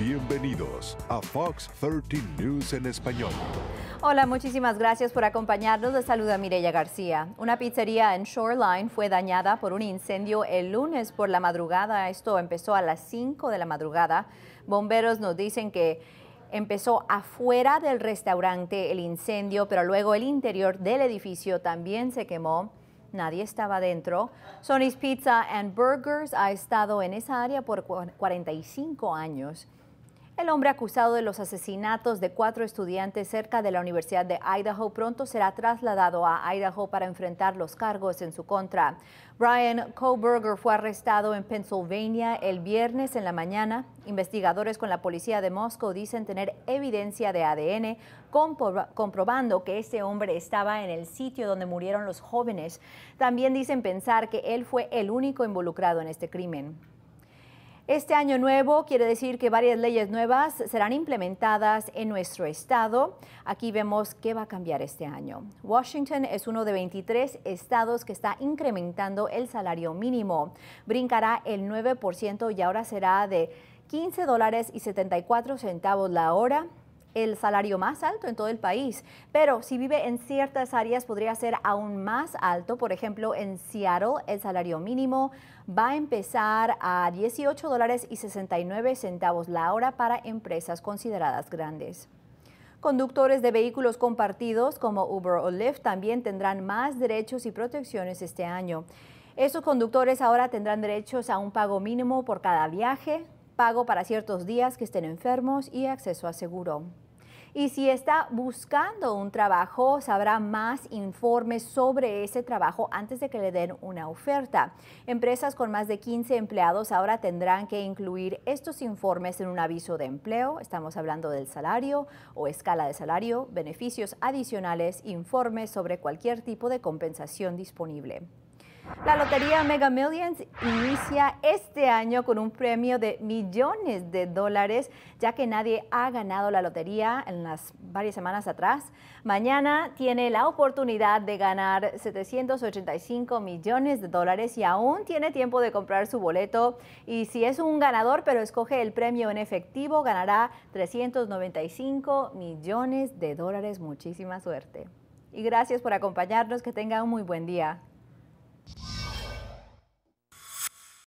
Bienvenidos a Fox 13 News en español. Hola, muchísimas gracias por acompañarnos. Les saluda Mireya García. Una pizzería en Shoreline fue dañada por un incendio el lunes por la madrugada. Esto empezó a las 5 de la madrugada. Bomberos nos dicen que empezó afuera del restaurante el incendio, pero luego el interior del edificio también se quemó. Nadie estaba dentro. Sony's Pizza and Burgers ha estado en esa área por 45 años. El hombre acusado de los asesinatos de cuatro estudiantes cerca de la Universidad de Idaho pronto será trasladado a Idaho para enfrentar los cargos en su contra. Brian Koberger fue arrestado en Pennsylvania el viernes en la mañana. Investigadores con la policía de Moscú dicen tener evidencia de ADN comprobando que este hombre estaba en el sitio donde murieron los jóvenes. También dicen pensar que él fue el único involucrado en este crimen. Este año nuevo quiere decir que varias leyes nuevas serán implementadas en nuestro estado. Aquí vemos qué va a cambiar este año. Washington es uno de 23 estados que está incrementando el salario mínimo. Brincará el 9% y ahora será de 15 dólares y 74 centavos la hora el salario más alto en todo el país, pero si vive en ciertas áreas podría ser aún más alto. Por ejemplo, en Seattle el salario mínimo va a empezar a $18.69 dólares la hora para empresas consideradas grandes. Conductores de vehículos compartidos como Uber o Lyft también tendrán más derechos y protecciones este año. Esos conductores ahora tendrán derechos a un pago mínimo por cada viaje, pago para ciertos días que estén enfermos y acceso a seguro. Y si está buscando un trabajo, sabrá más informes sobre ese trabajo antes de que le den una oferta. Empresas con más de 15 empleados ahora tendrán que incluir estos informes en un aviso de empleo. Estamos hablando del salario o escala de salario, beneficios adicionales, informes sobre cualquier tipo de compensación disponible. La Lotería Mega Millions inicia este año con un premio de millones de dólares, ya que nadie ha ganado la lotería en las varias semanas atrás. Mañana tiene la oportunidad de ganar 785 millones de dólares y aún tiene tiempo de comprar su boleto. Y si es un ganador, pero escoge el premio en efectivo, ganará 395 millones de dólares. Muchísima suerte. Y gracias por acompañarnos. Que tenga un muy buen día.